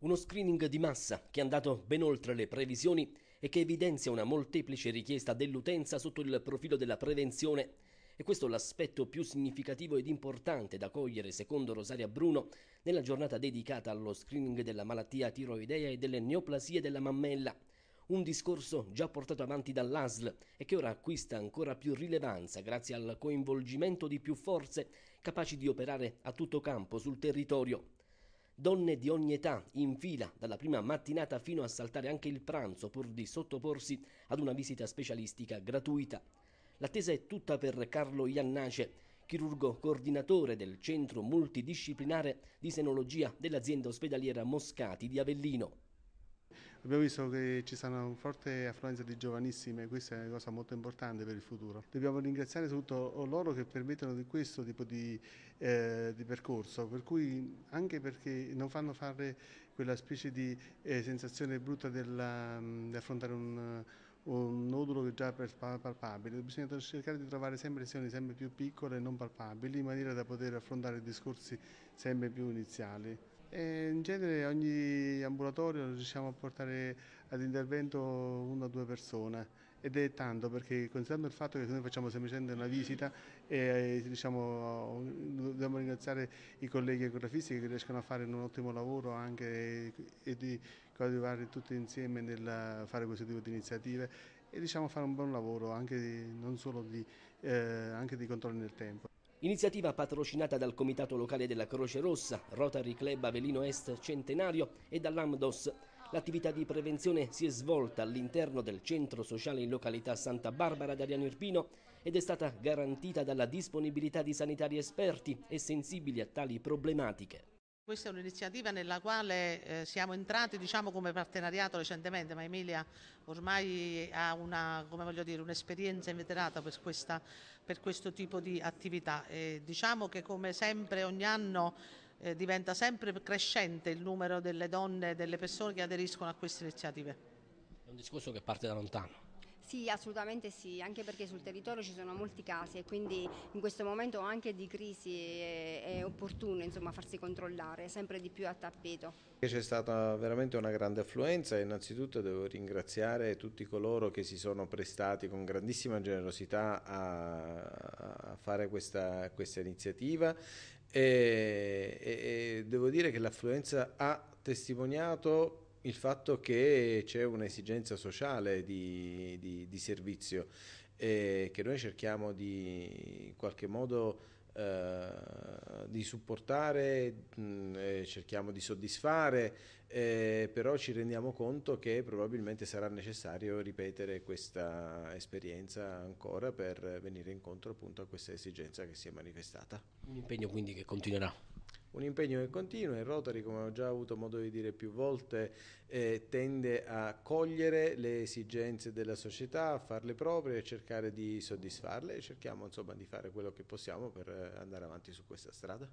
Uno screening di massa che è andato ben oltre le previsioni e che evidenzia una molteplice richiesta dell'utenza sotto il profilo della prevenzione. E questo è l'aspetto più significativo ed importante da cogliere, secondo Rosaria Bruno, nella giornata dedicata allo screening della malattia tiroidea e delle neoplasie della mammella. Un discorso già portato avanti dall'ASL e che ora acquista ancora più rilevanza grazie al coinvolgimento di più forze capaci di operare a tutto campo sul territorio donne di ogni età in fila dalla prima mattinata fino a saltare anche il pranzo pur di sottoporsi ad una visita specialistica gratuita. L'attesa è tutta per Carlo Iannace, chirurgo coordinatore del centro multidisciplinare di senologia dell'azienda ospedaliera Moscati di Avellino. Abbiamo visto che ci sarà una forte affluenza di giovanissime, questa è una cosa molto importante per il futuro. Dobbiamo ringraziare soprattutto loro che permettono di questo tipo di, eh, di percorso, per cui anche perché non fanno fare quella specie di eh, sensazione brutta della, di affrontare un, un nodulo che già è palpabile, bisogna cercare di trovare sempre lesioni sempre più piccole e non palpabili in maniera da poter affrontare discorsi sempre più iniziali. E in genere ogni ambulatorio riusciamo a portare ad intervento una o due persone ed è tanto perché considerando il fatto che noi facciamo semplicemente una visita e diciamo, dobbiamo ringraziare i colleghi ecografisti che riescono a fare un ottimo lavoro anche e di coadiuvare tutti insieme nel fare questo tipo di iniziative e diciamo, fare un buon lavoro anche di, non solo di, eh, anche di controllo nel tempo. Iniziativa patrocinata dal Comitato Locale della Croce Rossa, Rotary Club Avelino Est Centenario e dall'AMDOS. L'attività di prevenzione si è svolta all'interno del centro sociale in località Santa Barbara d'Ariano Irpino ed è stata garantita dalla disponibilità di sanitari esperti e sensibili a tali problematiche. Questa è un'iniziativa nella quale eh, siamo entrati diciamo, come partenariato recentemente, ma Emilia ormai ha un'esperienza inveterata per, questa, per, questo tipo di attività. E diciamo che come sempre ogni anno eh, diventa sempre crescente il numero delle donne e delle persone che aderiscono a queste iniziative. È un discorso che parte da lontano. Sì, assolutamente sì, anche perché sul territorio ci sono molti casi e quindi in questo momento anche di crisi eh, opportuno insomma, farsi controllare, sempre di più a tappeto. C'è stata veramente una grande affluenza e innanzitutto devo ringraziare tutti coloro che si sono prestati con grandissima generosità a, a fare questa, questa iniziativa e, e, devo dire che l'affluenza ha testimoniato il fatto che c'è un'esigenza sociale di, di, di servizio e che noi cerchiamo di in qualche modo eh, di supportare, mm, cerchiamo di soddisfare, però ci rendiamo conto che probabilmente sarà necessario ripetere questa esperienza ancora per venire incontro appunto a questa esigenza che si è manifestata. Un impegno quindi che continuerà. Un impegno che continua, il Rotary, come ho già avuto modo di dire più volte, eh, tende a cogliere le esigenze della società, a farle proprie e cercare di soddisfarle e cerchiamo insomma, di fare quello che possiamo per eh, andare avanti su questa strada.